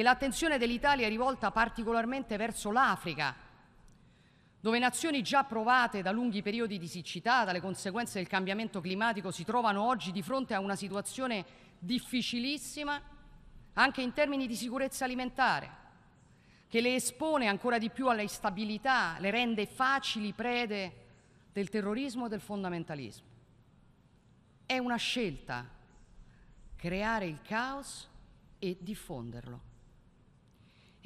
e l'attenzione dell'Italia è rivolta particolarmente verso l'Africa, dove nazioni già provate da lunghi periodi di siccità, dalle conseguenze del cambiamento climatico, si trovano oggi di fronte a una situazione difficilissima anche in termini di sicurezza alimentare, che le espone ancora di più alla instabilità, le rende facili prede del terrorismo e del fondamentalismo. È una scelta creare il caos e diffonderlo.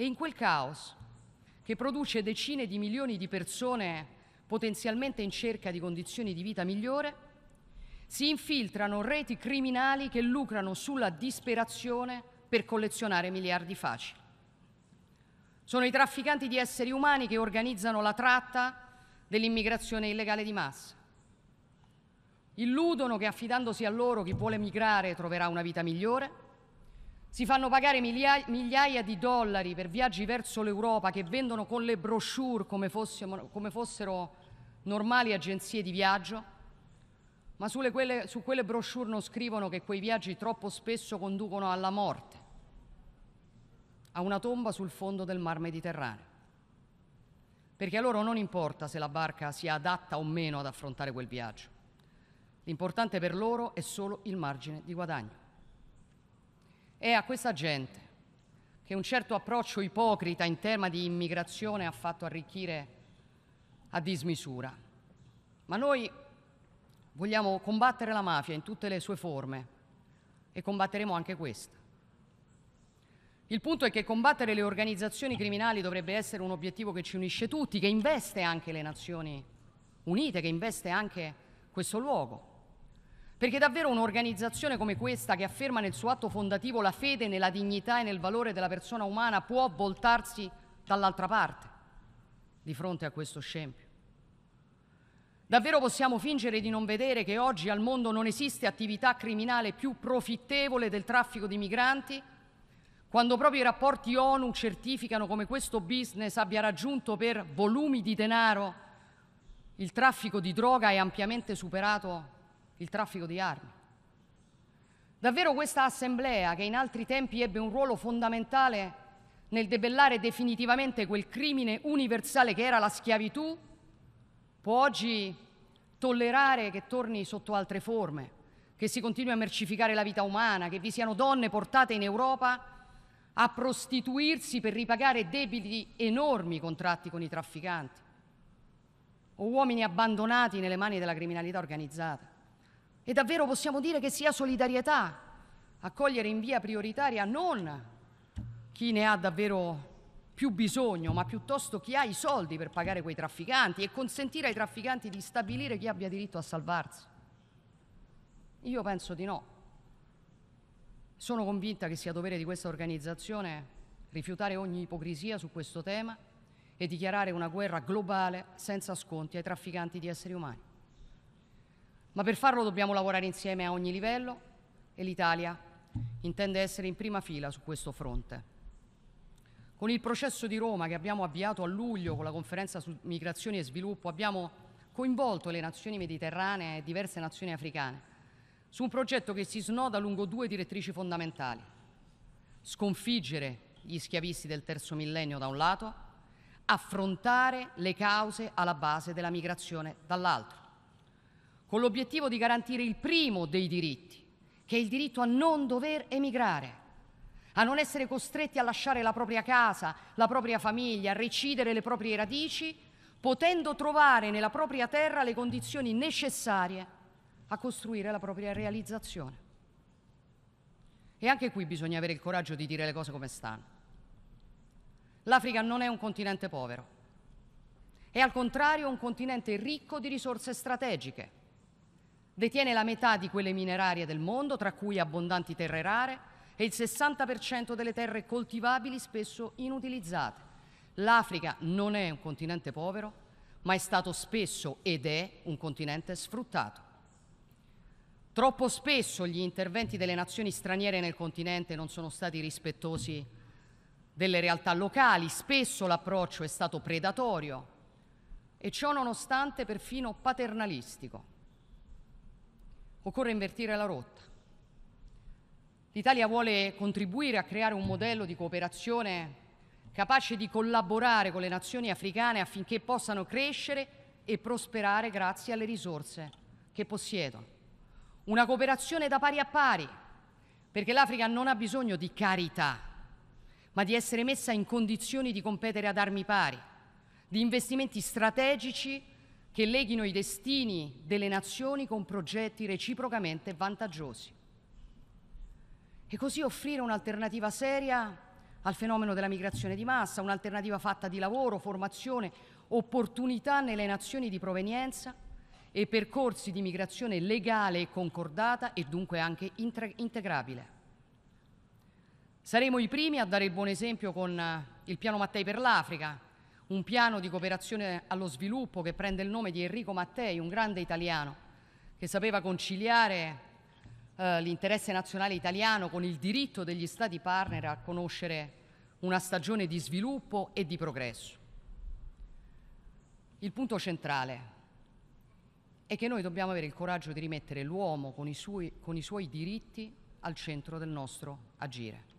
E in quel caos, che produce decine di milioni di persone potenzialmente in cerca di condizioni di vita migliore, si infiltrano reti criminali che lucrano sulla disperazione per collezionare miliardi facili. Sono i trafficanti di esseri umani che organizzano la tratta dell'immigrazione illegale di massa. Illudono che affidandosi a loro chi vuole migrare troverà una vita migliore si fanno pagare migliaia, migliaia di dollari per viaggi verso l'Europa che vendono con le brochure come, fossimo, come fossero normali agenzie di viaggio, ma quelle, su quelle brochure non scrivono che quei viaggi troppo spesso conducono alla morte, a una tomba sul fondo del Mar Mediterraneo. Perché a loro non importa se la barca sia adatta o meno ad affrontare quel viaggio. L'importante per loro è solo il margine di guadagno è a questa gente che un certo approccio ipocrita in tema di immigrazione ha fatto arricchire a dismisura. Ma noi vogliamo combattere la mafia in tutte le sue forme e combatteremo anche questa. Il punto è che combattere le organizzazioni criminali dovrebbe essere un obiettivo che ci unisce tutti, che investe anche le Nazioni Unite, che investe anche questo luogo. Perché davvero un'organizzazione come questa, che afferma nel suo atto fondativo la fede nella dignità e nel valore della persona umana, può voltarsi dall'altra parte di fronte a questo scempio? Davvero possiamo fingere di non vedere che oggi al mondo non esiste attività criminale più profittevole del traffico di migranti, quando proprio i rapporti ONU certificano come questo business abbia raggiunto per volumi di denaro il traffico di droga e ampiamente superato il traffico di armi. Davvero questa assemblea, che in altri tempi ebbe un ruolo fondamentale nel debellare definitivamente quel crimine universale che era la schiavitù, può oggi tollerare che torni sotto altre forme, che si continui a mercificare la vita umana, che vi siano donne portate in Europa a prostituirsi per ripagare debiti enormi contratti con i trafficanti o uomini abbandonati nelle mani della criminalità organizzata. E davvero possiamo dire che sia solidarietà accogliere in via prioritaria non chi ne ha davvero più bisogno, ma piuttosto chi ha i soldi per pagare quei trafficanti e consentire ai trafficanti di stabilire chi abbia diritto a salvarsi. Io penso di no. Sono convinta che sia dovere di questa organizzazione rifiutare ogni ipocrisia su questo tema e dichiarare una guerra globale senza sconti ai trafficanti di esseri umani. Ma per farlo dobbiamo lavorare insieme a ogni livello e l'Italia intende essere in prima fila su questo fronte. Con il processo di Roma che abbiamo avviato a luglio con la conferenza su migrazioni e sviluppo abbiamo coinvolto le nazioni mediterranee e diverse nazioni africane su un progetto che si snoda lungo due direttrici fondamentali. Sconfiggere gli schiavisti del terzo millennio da un lato, affrontare le cause alla base della migrazione dall'altro con l'obiettivo di garantire il primo dei diritti, che è il diritto a non dover emigrare, a non essere costretti a lasciare la propria casa, la propria famiglia, a recidere le proprie radici, potendo trovare nella propria terra le condizioni necessarie a costruire la propria realizzazione. E anche qui bisogna avere il coraggio di dire le cose come stanno. L'Africa non è un continente povero, è al contrario un continente ricco di risorse strategiche Detiene la metà di quelle minerarie del mondo, tra cui abbondanti terre rare, e il 60% delle terre coltivabili spesso inutilizzate. L'Africa non è un continente povero, ma è stato spesso ed è un continente sfruttato. Troppo spesso gli interventi delle nazioni straniere nel continente non sono stati rispettosi delle realtà locali, spesso l'approccio è stato predatorio e ciò nonostante perfino paternalistico. Occorre invertire la rotta. L'Italia vuole contribuire a creare un modello di cooperazione capace di collaborare con le nazioni africane affinché possano crescere e prosperare grazie alle risorse che possiedono. Una cooperazione da pari a pari, perché l'Africa non ha bisogno di carità, ma di essere messa in condizioni di competere ad armi pari, di investimenti strategici che leghino i destini delle nazioni con progetti reciprocamente vantaggiosi. E così offrire un'alternativa seria al fenomeno della migrazione di massa, un'alternativa fatta di lavoro, formazione, opportunità nelle nazioni di provenienza e percorsi di migrazione legale e concordata e dunque anche integrabile. Saremo i primi a dare il buon esempio con eh, il piano Mattei per l'Africa, un piano di cooperazione allo sviluppo che prende il nome di Enrico Mattei, un grande italiano che sapeva conciliare eh, l'interesse nazionale italiano con il diritto degli Stati partner a conoscere una stagione di sviluppo e di progresso. Il punto centrale è che noi dobbiamo avere il coraggio di rimettere l'uomo con i suoi, con i suoi diritti al centro del nostro agire.